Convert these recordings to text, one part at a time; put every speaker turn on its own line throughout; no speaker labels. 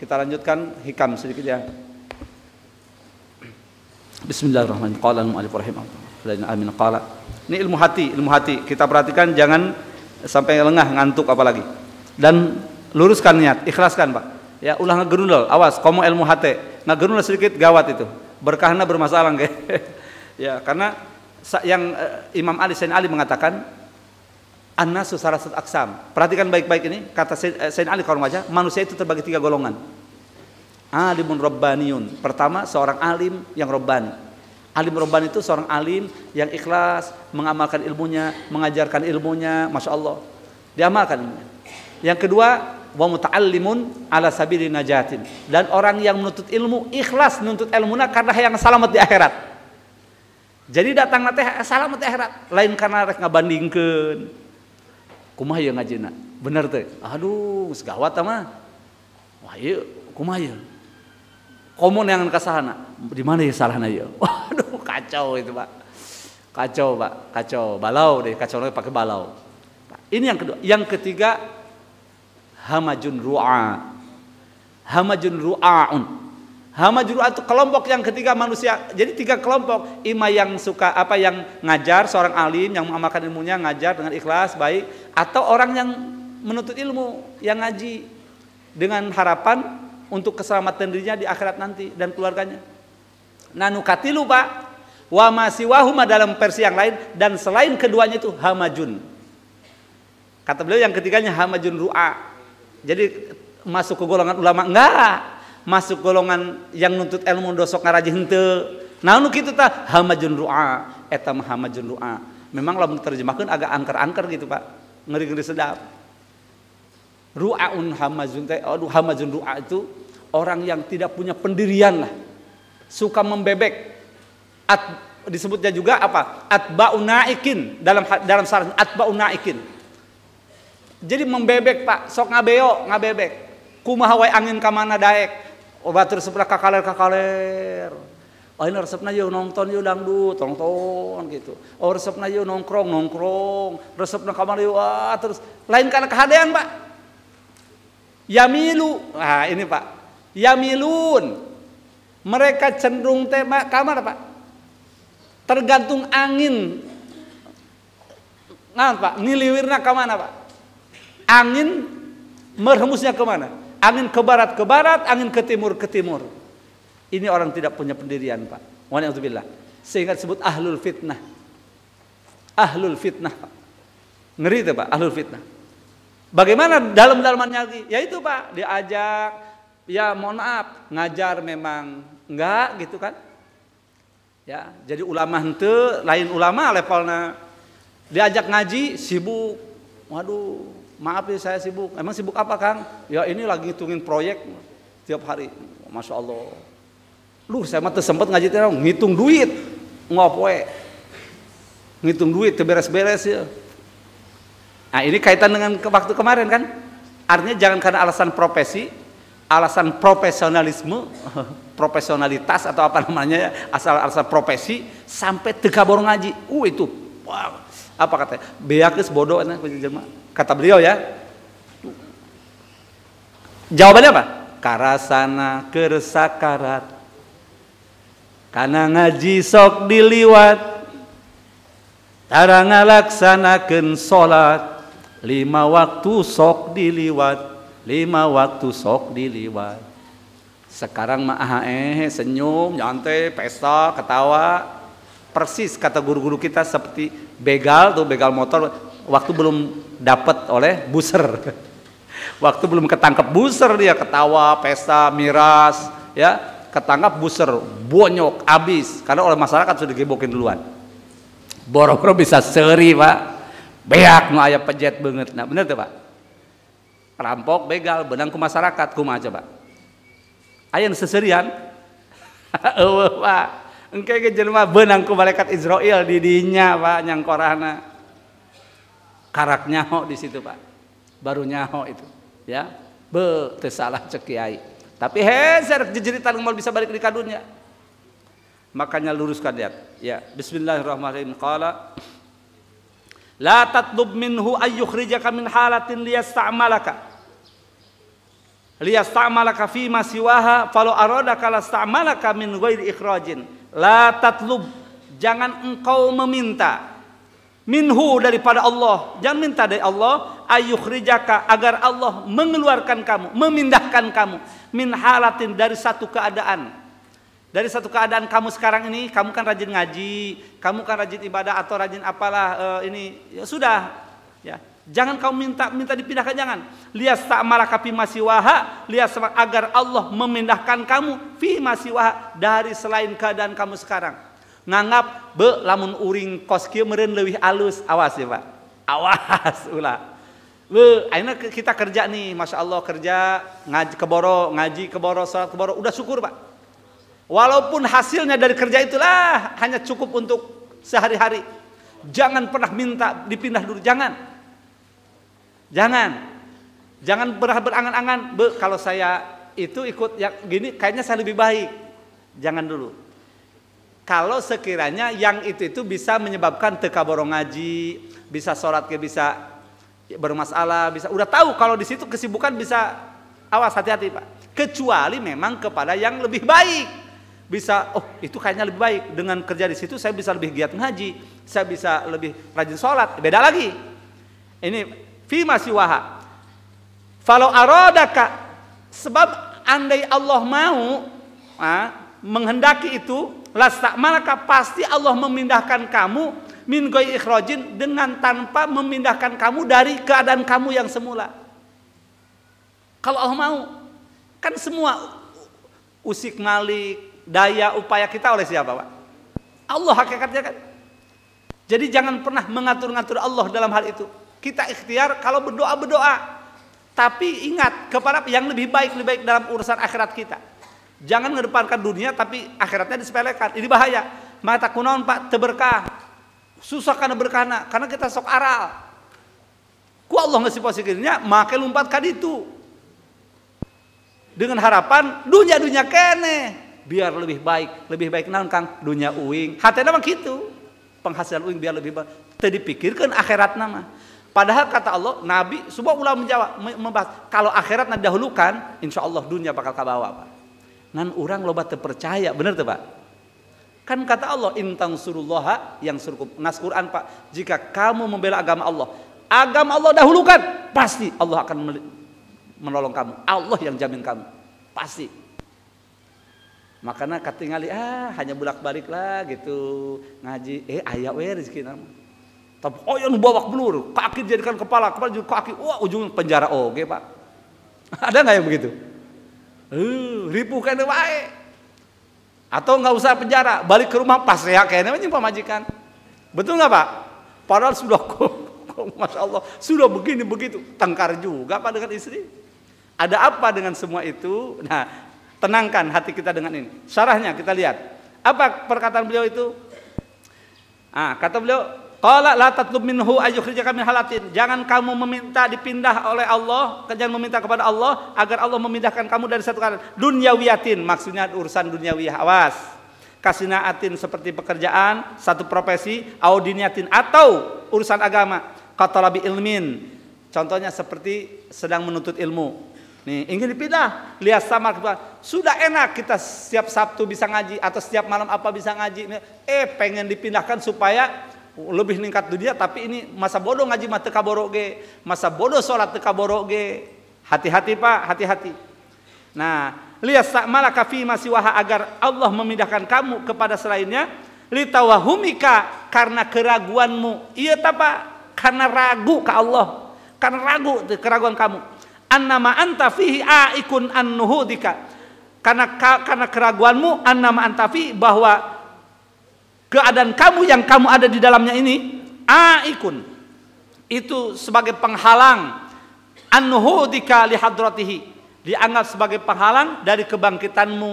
Kita lanjutkan hikam sedikit ya. Bismillahirrahmanirrahim. Qala al Amin qala. Ini ilmu hati, ilmu hati. Kita perhatikan jangan sampai lengah, ngantuk apalagi. Dan luruskan niat, ikhlaskan, Pak. Ya, ulah ngegerundel, awas komo ilmu hati. Ngegerundel sedikit gawat itu. Berkahna bermasalah kayak. ya, karena yang eh, Imam Ali Sayyid Ali mengatakan Anasu sarasat aksam. Perhatikan baik-baik ini kata Sayyid eh, Ali aja manusia itu terbagi tiga golongan. Alimun robbaniyun. Pertama seorang alim yang robbani. Alim robbani itu seorang alim yang ikhlas mengamalkan ilmunya, mengajarkan ilmunya, masya Allah. Diamalkan ilmunya. Yang kedua wa muta'allimun ala sabili najatin dan orang yang menuntut ilmu ikhlas menuntut ilmunya karena yang selamat di akhirat. Jadi datang teh selamat di akhirat lain karena rek ngabandingkeun, kumah ya ngajina bener teh aduh segawat sama. wah iya kumah ya komon yang kasahana di mana ya salahna ya waduh kacau itu pak kacau pak kacau balau deh kacau lagi pakai balau ini yang kedua yang ketiga hamajun ru'a hamajun ru'aun hamajun ru'a itu kelompok yang ketiga manusia jadi tiga kelompok ima yang suka apa yang ngajar seorang alim yang mengamalkan ilmunya ngajar dengan ikhlas baik atau orang yang menuntut ilmu yang ngaji dengan harapan untuk keselamatan dirinya di akhirat nanti dan keluarganya. Nanu katilu pak wa masiwahuma dalam versi yang lain dan selain keduanya itu hamajun. Kata beliau yang ketiganya hamajun ru'a. Jadi masuk ke golongan ulama enggak, masuk golongan yang nuntut ilmu dosok ngaraji henteu. Naon kitu tah hamajun ru'a, eta mah hamajun ru'a. Memang lamun terjemahkan agak angker-angker gitu, Pak ngeri-ngeri sedap. Ru'aun hamazun teh, aduh hamazun ru'a itu orang yang tidak punya pendirian lah. Suka membebek. At, disebutnya juga apa? Atba'un naikin dalam dalam saran atba'un naikin. Jadi membebek Pak, sok ngabeo, ngabebek. Kumaha wae angin ka mana daek. Obatur sebelah kakaler-kakaler lain resepnya yuk nonton yuk dangdut nonton gitu oh resepnya yuk nongkrong nongkrong resepnya kamar yuk wah terus lain karena keadaan pak yamilu nah ini pak yamilun mereka cenderung tema kamar pak tergantung angin nah pak Niliwirna kemana pak angin merhemusnya kemana angin ke barat ke barat angin ke timur ke timur ini orang tidak punya pendirian, Pak. Wa'alaikumsalam. Sehingga disebut ahlul fitnah. Ahlul fitnah, Ngeri itu, Pak, ahlul fitnah. Bagaimana dalam-dalamannya lagi? Ya itu, Pak, diajak ya mohon maaf, ngajar memang enggak gitu kan. Ya, jadi ulama hente lain ulama levelnya diajak ngaji sibuk. Waduh, maaf ya saya sibuk. Emang sibuk apa Kang? Ya ini lagi hitungin proyek tiap hari. Masya Allah. Lu saya mah sempat ngaji terang ngitung duit. Ngopoe. Ngitung duit beres-beres ya. Nah, ini kaitan dengan ke waktu kemarin kan? Artinya jangan karena alasan profesi, alasan profesionalisme, profesionalitas atau apa namanya, ya, asal alasan profesi sampai tegabor ngaji. Uh itu wow. apa katanya? Beakis bodoh nah, kata beliau ya. Jawabannya apa? Karasana keresakarat karena ngaji sok diliwat Tara ngalaksanakan sholat Lima waktu sok diliwat Lima waktu sok diliwat Sekarang mah eh senyum, nyantai, pesta, ketawa Persis kata guru-guru kita seperti begal tuh begal motor Waktu belum dapat oleh buser Waktu belum ketangkep buser dia ketawa, pesta, miras ya ketangkap buser, bonyok, abis karena oleh masyarakat sudah gebokin duluan. Boro-boro bisa seri pak, beak nu ayah pejet banget, nah bener tuh pak. Rampok, begal, benang ke masyarakat, aja pak. Ayah seserian, eueuh pak, engke ke jenuh benang ke malaikat Israel di dinya pak nyangkorana. Karak nyaho di situ pak, baru nyaho itu, ya. Be, salah cekiai tapi hezer jejeritan mau bisa balik di kadunya. Makanya luruskan lihat. Ya, bismillahirrahmanirrahim. Qala La tatlub minhu ayyukhrijaka min halatin liyasta'malaka. Liyasta'malaka fi ma siwaha falau arada kala sta'malaka min ghairi ikhrajin. La tatlub jangan engkau meminta minhu daripada Allah. Jangan minta dari Allah ayukhrijaka agar Allah mengeluarkan kamu, memindahkan kamu min halatin dari satu keadaan. Dari satu keadaan kamu sekarang ini, kamu kan rajin ngaji, kamu kan rajin ibadah atau rajin apalah e, ini ya sudah ya. Jangan kamu minta minta dipindahkan jangan. Lias marah kapi waha lias agar Allah memindahkan kamu fi waha dari selain keadaan kamu sekarang nganggap be lamun uring kos kieu meureun leuwih alus awas ya Pak awas ulah be ayeuna kita kerja nih Masya Allah kerja ngaji keboro ngaji keboro salat keboro udah syukur Pak walaupun hasilnya dari kerja itulah hanya cukup untuk sehari-hari jangan pernah minta dipindah dulu jangan jangan jangan pernah berangan-angan be kalau saya itu ikut yang gini kayaknya saya lebih baik jangan dulu kalau sekiranya yang itu itu bisa menyebabkan teka borong ngaji, bisa sholat ke bisa bermasalah, bisa udah tahu kalau di situ kesibukan bisa awas hati-hati pak. Kecuali memang kepada yang lebih baik bisa oh itu kayaknya lebih baik dengan kerja di situ saya bisa lebih giat ngaji, saya bisa lebih rajin sholat. Beda lagi. Ini fi masih waha. Kalau arodaka sebab andai Allah mau ah, menghendaki itu Lastak malaka pasti Allah memindahkan kamu min goi ikhrojin dengan tanpa memindahkan kamu dari keadaan kamu yang semula. Kalau Allah mau, kan semua usik malik, daya upaya kita oleh siapa Pak? Allah hakikatnya kan. Jadi jangan pernah mengatur-ngatur Allah dalam hal itu. Kita ikhtiar kalau berdoa berdoa. Tapi ingat kepada yang lebih baik lebih baik dalam urusan akhirat kita. Jangan mengedepankan dunia tapi akhiratnya disepelekan. Ini bahaya. Mata kunaon Pak teberkah. Susah karena berkana karena kita sok aral. Ku Allah ngasih posisinya, make lompatkan itu. Dengan harapan dunia-dunia kene biar lebih baik, lebih baik naon Kang dunia uing. Hatena mah gitu, Penghasilan uing biar lebih baik. Tadi pikirkan akhirat nama. Padahal kata Allah, Nabi, semua ulama menjawab, membahas, kalau akhirat dahulukan, insya Allah dunia bakal kabawa, Pak nan orang loba terpercaya bener tuh pak kan kata Allah intang surullah yang surkum nas Quran pak jika kamu membela agama Allah agama Allah dahulukan pasti Allah akan menolong kamu Allah yang jamin kamu pasti makanya katingali ah hanya bulak balik lah gitu ngaji eh ayah weh rezeki nama tapi oh yang bawa belur kaki jadikan kepala kepala jadi kaki wah ujung penjara oke oh, okay, pak ada nggak yang begitu Uh, ribu kena baik. Atau nggak usah penjara, balik ke rumah pas ya kayaknya menyimpa majikan, Betul nggak Pak? Padahal sudah kok, Masya Allah, sudah begini begitu, tengkar juga Pak dengan istri. Ada apa dengan semua itu? Nah, tenangkan hati kita dengan ini. Sarahnya kita lihat. Apa perkataan beliau itu? Ah, kata beliau, Qala la tatlub minhu kerja kami halatin. Jangan kamu meminta dipindah oleh Allah, jangan meminta kepada Allah agar Allah memindahkan kamu dari satu keadaan dunyawiyatin, maksudnya urusan dunia wiyah Awas. Kasinaatin seperti pekerjaan, satu profesi, audiniatin atau urusan agama. Qatalabi ilmin. Contohnya seperti sedang menuntut ilmu. Nih, ingin dipindah, lihat sama sudah enak kita setiap Sabtu bisa ngaji atau setiap malam apa bisa ngaji. Eh, pengen dipindahkan supaya lebih ningkat dunia tapi ini masa bodoh ngaji mah teu kaboroge, masa bodoh teka teu kaboroge. Hati-hati Pak, hati-hati. Nah, malah kafi masih masih agar Allah memindahkan kamu kepada selainnya litawahumika karena keraguanmu. Iya tapa karena ragu ke Allah, karena ragu keraguan kamu. Annama anta fihi aikun annuhudika. Karena karena keraguanmu annama anta antafi bahwa keadaan kamu yang kamu ada di dalamnya ini aikun itu sebagai penghalang anhudika lihadratihi dianggap sebagai penghalang dari kebangkitanmu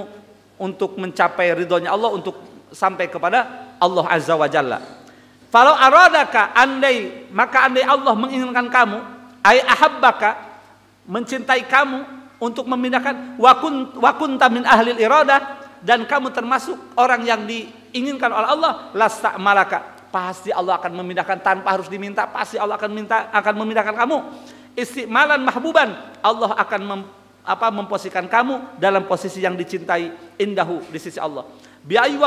untuk mencapai ridhonya Allah untuk sampai kepada Allah Azza wa Jalla. Falau aradaka andai maka andai Allah menginginkan kamu ay ahabbaka mencintai kamu untuk memindahkan wakun wakunta min ahli iradah dan kamu termasuk orang yang di diinginkan oleh Allah lasta malaka pasti Allah akan memindahkan tanpa harus diminta pasti Allah akan minta akan memindahkan kamu istimalan mahbuban Allah akan mem, apa memposisikan kamu dalam posisi yang dicintai indahu di sisi Allah biayu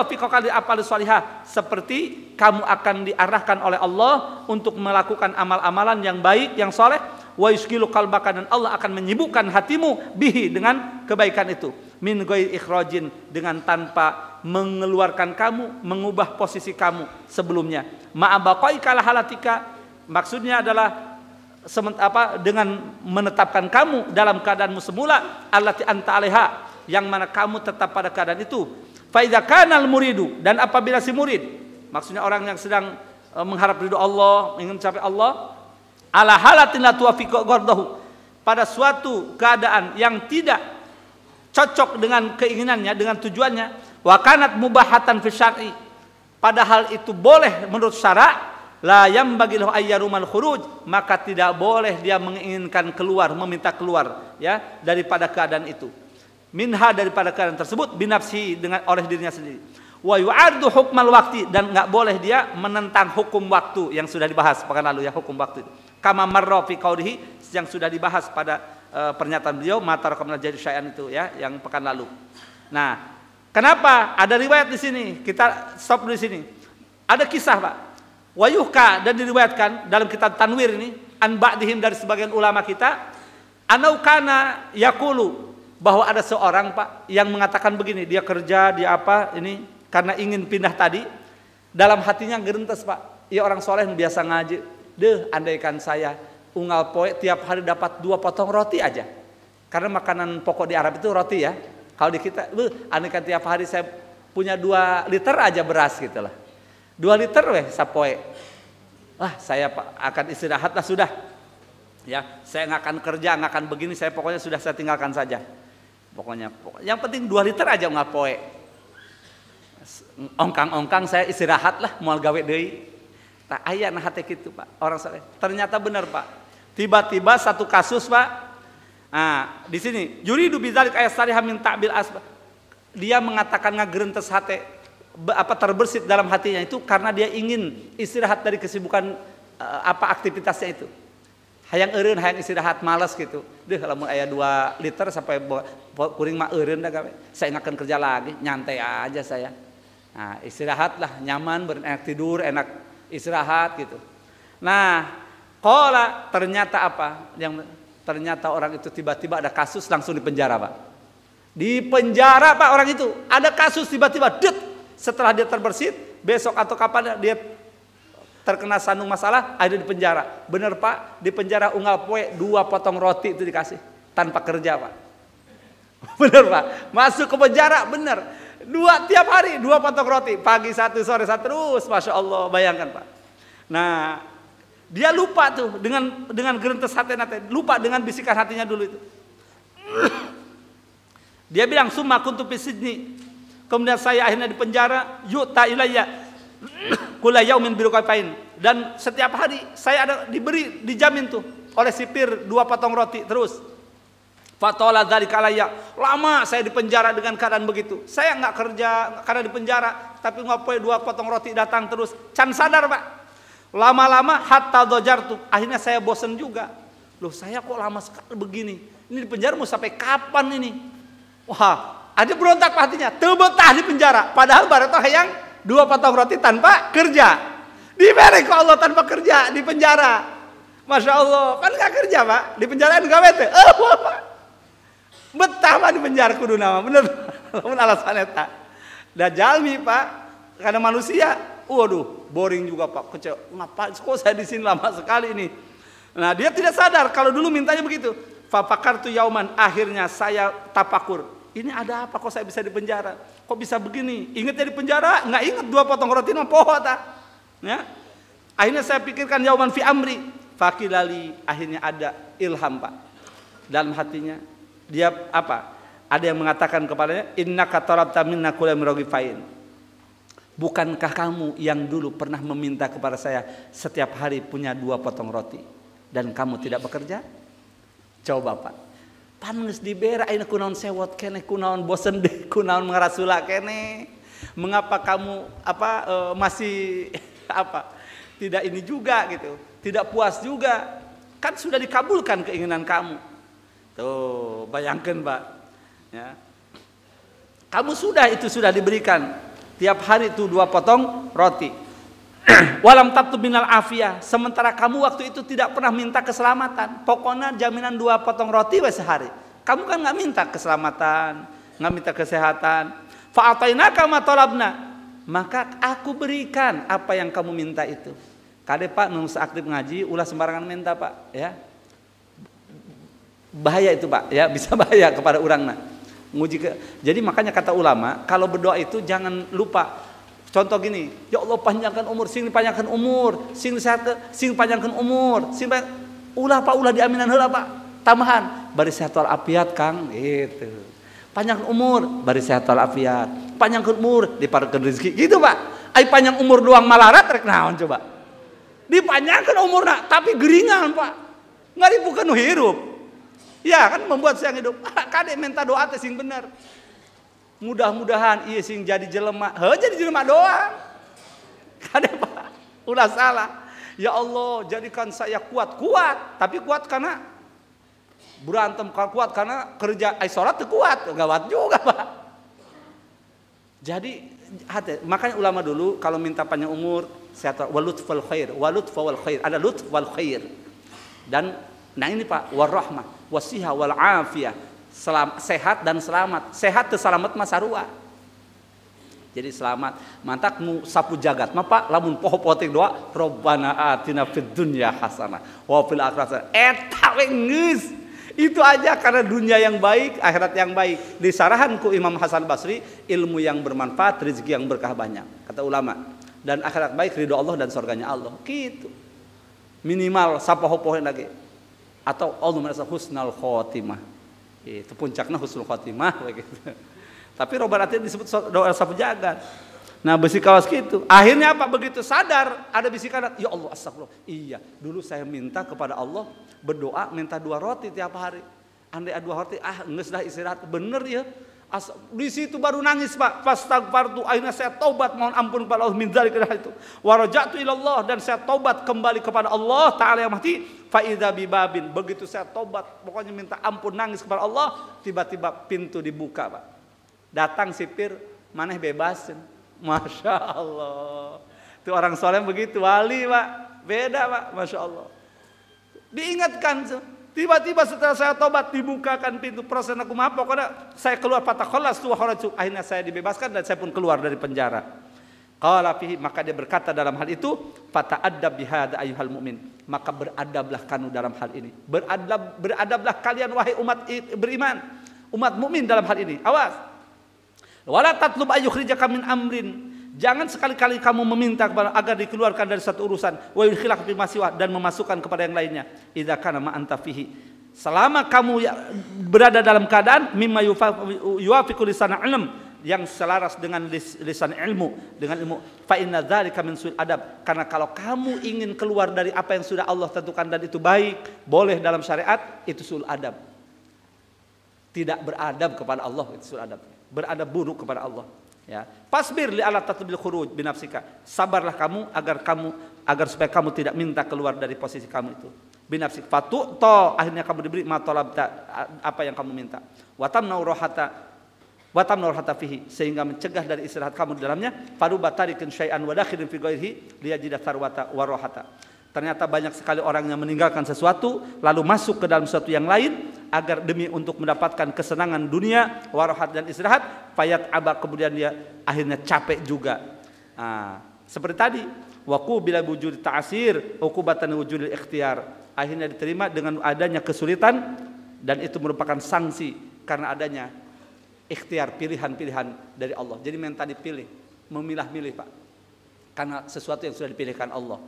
seperti kamu akan diarahkan oleh Allah untuk melakukan amal-amalan yang baik yang soleh wa dan Allah akan menyibukkan hatimu bihi dengan kebaikan itu min ikhrojin dengan tanpa mengeluarkan kamu, mengubah posisi kamu sebelumnya. Ma'abakoi kalah halatika maksudnya adalah apa dengan menetapkan kamu dalam keadaanmu semula allati anta yang mana kamu tetap pada keadaan itu. Faidah muridu dan apabila si murid maksudnya orang yang sedang eh, mengharap ridho Allah, ingin mencapai Allah, ala halatin la pada suatu keadaan yang tidak cocok dengan keinginannya, dengan tujuannya, wakanat mubahatan fisyari padahal itu boleh menurut syara yam bagi ayyaruman khuruj maka tidak boleh dia menginginkan keluar meminta keluar ya daripada keadaan itu minha daripada keadaan tersebut binafsi dengan oleh dirinya sendiri wa yu'addu hukmal waktu dan nggak boleh dia menentang hukum waktu yang sudah dibahas pekan lalu ya hukum waktu itu kama marra fi qaulihi yang sudah dibahas pada uh, pernyataan beliau mata rekomendasi jadi syai'an itu ya yang pekan lalu nah Kenapa? Ada riwayat di sini. Kita stop di sini. Ada kisah, Pak. Wayuhka dan diriwayatkan dalam kitab Tanwir ini an ba'dihim dari sebagian ulama kita anaukana yakulu bahwa ada seorang Pak yang mengatakan begini, dia kerja, dia apa ini karena ingin pindah tadi dalam hatinya gerentes Pak. Ia orang soleh yang biasa ngaji. Deh, andaikan saya ungal poe tiap hari dapat dua potong roti aja. Karena makanan pokok di Arab itu roti ya kalau di kita, aneka tiap hari saya punya dua liter aja beras gitu lah. Dua liter weh sapoe. Wah saya akan istirahat lah sudah. Ya, saya nggak akan kerja, nggak akan begini, saya pokoknya sudah saya tinggalkan saja. Pokoknya, yang penting dua liter aja nggak poe. Ongkang-ongkang saya istirahat lah, mau gawe deh. Tak ayah nah hati gitu pak, orang saya Ternyata benar pak, tiba-tiba satu kasus pak, Nah, di sini yuridu bidzalik sari hamin takbil asba. Dia mengatakan ngagerentes hati apa terbersit dalam hatinya itu karena dia ingin istirahat dari kesibukan eh, apa aktivitasnya itu. Hayang eureun, hayang istirahat malas gitu. Deh lamun aya dua liter sampai kuring mah eureun dah gawe. Saya akan kerja lagi, nyantai aja saya. Nah, istirahatlah nyaman, berenak tidur, enak istirahat gitu. Nah, kola ternyata apa yang Ternyata orang itu tiba-tiba ada kasus langsung di penjara, Pak. Di penjara, Pak, orang itu. Ada kasus tiba-tiba, det. Setelah dia terbersih besok atau kapan dia terkena sandung masalah, ada di penjara. Bener, Pak, di penjara unggal poe dua potong roti itu dikasih. Tanpa kerja, Pak. Bener, Pak. Masuk ke penjara, bener. Dua tiap hari, dua potong roti. Pagi satu, sore satu, terus. Masya Allah, bayangkan, Pak. Nah, dia lupa tuh dengan dengan gerentes hati nate, lupa dengan bisikan hatinya dulu itu. Dia bilang summa kuntu fi Kemudian saya akhirnya di penjara. dipenjara, yu'ta ilayya kula yaumin pain. Dan setiap hari saya ada diberi dijamin tuh oleh sipir dua potong roti terus. Fatola dari kalaya lama saya di penjara dengan keadaan begitu. Saya nggak kerja karena di penjara, tapi ngapain dua potong roti datang terus. Can sadar pak, Lama-lama hatta dojar tuh Akhirnya saya bosen juga. Loh saya kok lama sekali begini. Ini di penjara mau sampai kapan ini? Wah ada berontak hatinya. Tebetah di penjara. Padahal baratoh yang dua patah roti tanpa kerja. Diberi kok Allah tanpa kerja di penjara. Masya Allah, kan gak kerja pak? Di penjara gak bete. Oh, apa? Betah pak di penjara kudu nama, bener. Namun alasannya tak. Dajalmi pak, karena manusia Waduh, boring juga Pak. Kecewa. Ngapain? Kok saya di sini lama sekali ini? Nah, dia tidak sadar kalau dulu mintanya begitu. Fapakar tu yauman, akhirnya saya tapakur. Ini ada apa kok saya bisa di penjara? Kok bisa begini? Ingatnya di penjara, nggak ingat dua potong roti mah poho ta. Ya. Akhirnya saya pikirkan yauman fi amri. Fakilali akhirnya ada ilham Pak. Dalam hatinya dia apa? Ada yang mengatakan kepadanya, "Inna katarabta minna kullam rogifain." Bukankah kamu yang dulu pernah meminta kepada saya setiap hari punya dua potong roti dan kamu tidak bekerja? Coba Pak. di berak, ini kunaon sewot kene kunaon bosen deh kunaon mengarasula kene. Mengapa kamu apa uh, masih apa tidak ini juga gitu, tidak puas juga. Kan sudah dikabulkan keinginan kamu. Tuh, bayangkan Pak. Ya. Kamu sudah itu sudah diberikan, Tiap hari itu dua potong roti. Walam tatu binal afiyah. Sementara kamu waktu itu tidak pernah minta keselamatan. Pokoknya jaminan dua potong roti wes sehari. Kamu kan nggak minta keselamatan, nggak minta kesehatan. Fa'ataina kama tolabna. Maka aku berikan apa yang kamu minta itu. Kade pak nungsa aktif ngaji, ulah sembarangan minta pak, ya. Bahaya itu pak, ya bisa bahaya kepada orang nah ke, jadi makanya kata ulama, kalau berdoa itu jangan lupa Contoh gini, ya Allah panjangkan umur, sing panjangkan umur, sing sehat, sing panjangkan umur, sing panjang, ulah pak ulah diaminan hela pak, tambahan bari sehat wal afiat Kang, itu Panjangkan umur, bari sehat wal afiat, panjangkan umur diparekeun rezeki, gitu pak. ay panjang umur doang malarat rek naon coba. Dipanjangkan nak, tapi geringan pak. nggak dibuka hirup. Ya kan membuat siang hidup. Ah, kadek minta doa teh sing bener. Mudah-mudahan iya sing jadi jelema. He jadi jelema doang. Kadek Pak, ulah salah. Ya Allah, jadikan saya kuat-kuat, tapi kuat karena berantem kuat karena kerja ay salat kuat, gawat juga, Pak. Jadi hati, makanya ulama dulu kalau minta panjang umur, saya walut fal khair, walut fal khair, ada lut wal khair. Dan nah ini Pak, warahmah wasiha wal afiyah selam, sehat dan selamat sehat selamat mas jadi selamat mantak sapu jagat ma pak lamun poho poting doa robbana atina fid dunya hasanah wa fil itu aja karena dunia yang baik akhirat yang baik disarahan ku Imam Hasan Basri ilmu yang bermanfaat rezeki yang berkah banyak kata ulama dan akhirat baik ridho Allah dan surganya Allah gitu minimal sapoho hopohin lagi atau Allah merasa husnal khotimah itu puncaknya husnul khotimah gitu. tapi Robert Atin disebut doa sapu jagat Nah besi kawas gitu. Akhirnya apa? Begitu sadar ada bisikan, ya Allah astagfirullah. Iya, dulu saya minta kepada Allah berdoa minta dua roti tiap hari. Andai dua roti, ah nggak sudah istirahat. Bener ya, As, di situ baru nangis pak. Fastagfartu akhirnya saya taubat mohon ampun kepada Allah min dzalik itu. warajatulillah ilallah dan saya taubat kembali kepada Allah taala yang mati. Faida bibabin begitu saya taubat pokoknya minta ampun nangis kepada Allah tiba-tiba pintu dibuka pak. Datang sipir maneh bebasin. Masya Allah. Itu orang soleh begitu wali pak. Beda pak. Masya Allah. Diingatkan tuh. Tiba-tiba setelah saya tobat dibukakan pintu proses aku mampu karena saya keluar patah kolas tua Akhirnya saya dibebaskan dan saya pun keluar dari penjara. Kalau fihi maka dia berkata dalam hal itu ada bihada ayyuhal mukmin maka beradablah kamu dalam hal ini beradab beradablah kalian wahai umat beriman umat mukmin dalam hal ini awas walatatul tatlub ayyukhrijaka amrin Jangan sekali-kali kamu meminta kepada agar dikeluarkan dari satu urusan wa yudkhilak dan memasukkan kepada yang lainnya. Idza kana ma anta fihi. Selama kamu ya berada dalam keadaan mimma yuwafiqu lisan ilm yang selaras dengan lisan ilmu dengan ilmu fa inna dzalika min suil adab karena kalau kamu ingin keluar dari apa yang sudah Allah tentukan dan itu baik boleh dalam syariat itu sul adab tidak beradab kepada Allah itu sul adab beradab buruk kepada Allah ya pasbir li alat tatbil khuruj binafsika sabarlah kamu agar kamu agar supaya kamu tidak minta keluar dari posisi kamu itu binafsik fatu to akhirnya kamu diberi matolab apa yang kamu minta watam naurohata watam naurohata fihi sehingga mencegah dari istirahat kamu di dalamnya faru batarikin syai'an wadakhirin fi ghairihi liyajida tarwata warohata Ternyata banyak sekali orang yang meninggalkan sesuatu lalu masuk ke dalam sesuatu yang lain agar demi untuk mendapatkan kesenangan dunia, warohat dan istirahat, fayat abak kemudian dia akhirnya capek juga. Nah, seperti tadi, waku bila wujud ta'asir, ukubatan wujud ikhtiar. Akhirnya diterima dengan adanya kesulitan dan itu merupakan sanksi karena adanya ikhtiar pilihan-pilihan dari Allah. Jadi mental dipilih, memilah-milih Pak. Karena sesuatu yang sudah dipilihkan Allah.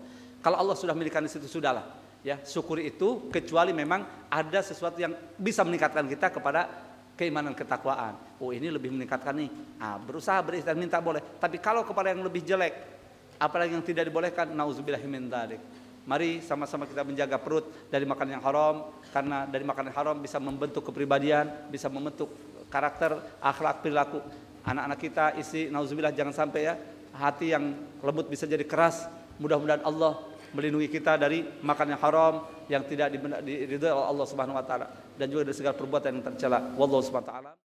Kalau Allah sudah milikan di situ sudahlah Ya, syukur itu kecuali memang ada sesuatu yang bisa meningkatkan kita kepada keimanan ketakwaan. Oh, ini lebih meningkatkan nih. Ah, berusaha beristighfar minta boleh. Tapi kalau kepada yang lebih jelek, apalagi yang tidak dibolehkan, nauzubillah Mari sama-sama kita menjaga perut dari makan yang haram karena dari makanan haram bisa membentuk kepribadian, bisa membentuk karakter, akhlak, perilaku. Anak-anak kita isi nauzubillah jangan sampai ya hati yang lembut bisa jadi keras. Mudah-mudahan Allah melindungi kita dari makan yang haram yang tidak diridhoi oleh Allah Subhanahu wa taala dan juga dari segala perbuatan yang tercela. Wallahu subhanahu wa taala